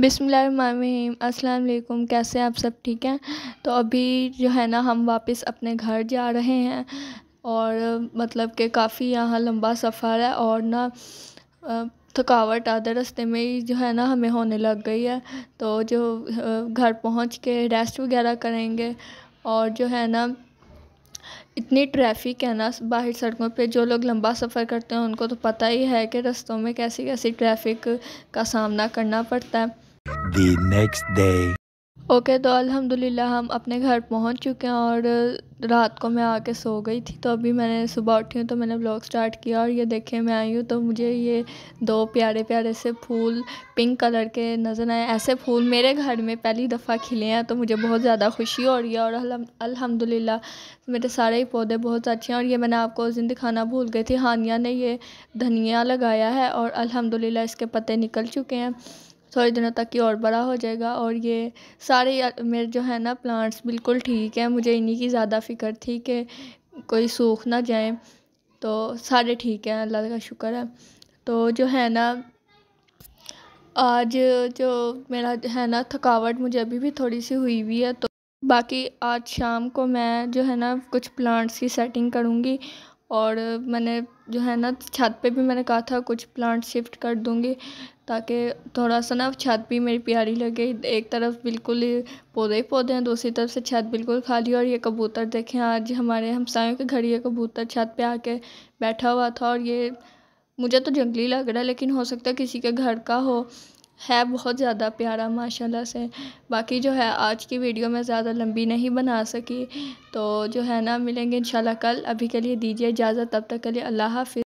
बिसमीम अस्सलाम कैसे आप सब ठीक हैं तो अभी जो है ना हम वापस अपने घर जा रहे हैं और मतलब कि काफ़ी यहाँ लंबा सफ़र है और ना थकावट आधे रास्ते में ही जो है ना हमें होने लग गई है तो जो घर पहुँच के रेस्ट वगैरह करेंगे और जो है ना इतनी ट्रैफिक है ना बाहर सड़कों पे जो लोग लंबा सफ़र करते हैं उनको तो पता ही है कि रास्तों में कैसी कैसी ट्रैफिक का सामना करना पड़ता है the next day. Okay okay, तो अल्हम्दुलिल्लाह हम अपने घर पहुंच चुके हैं और रात को मैं आके सो गई थी तो अभी मैंने सुबह उठी हूँ तो मैंने ब्लॉग स्टार्ट किया और ये देखे मैं आई हूँ तो मुझे ये दो प्यारे प्यारे से फूल पिंक कलर के नज़र आए ऐसे फूल मेरे घर में पहली दफ़ा खिले हैं तो मुझे बहुत ज़्यादा खुशी हो रही है और अलहमदिल्ला मेरे सारे ही पौधे बहुत अच्छे हैं और ये मैंने आपको उस दिन दिखाना भूल गई थी हानिया ने ये धनिया लगाया है और अलहमदिल्ला इसके पत्ते निकल चुके हैं थोड़े दिनों तक ये और बड़ा हो जाएगा और ये सारे मेरे जो है ना प्लांट्स बिल्कुल ठीक हैं मुझे इन्हीं की ज़्यादा फ़िक्र थी कि कोई सूख ना जाए तो सारे ठीक हैं अल्लाह का शुक्र है तो जो है ना आज जो मेरा है ना थकावट मुझे अभी भी थोड़ी सी हुई हुई है तो बाकी आज शाम को मैं जो है ना कुछ प्लांट्स की सेटिंग करूँगी और मैंने जो है ना छत पे भी मैंने कहा था कुछ प्लांट शिफ्ट कर दूँगी ताकि थोड़ा सा ना छत भी मेरी प्यारी लगे एक तरफ बिल्कुल पौधे ही पौधे हैं दूसरी तरफ से छत बिल्कुल खाली और ये कबूतर देखें आज हमारे हमसायों के घर ये कबूतर छत पे आके बैठा हुआ था और ये मुझे तो जंगली लग रहा है लेकिन हो सकता है किसी के घर का हो है बहुत ज़्यादा प्यारा माशाल्लाह से बाकी जो है आज की वीडियो मैं ज़्यादा लंबी नहीं बना सकी तो जो है ना मिलेंगे इंशाल्लाह कल अभी के लिए दीजिए इजाज़त तब तक के लिए अल्लाह हाफि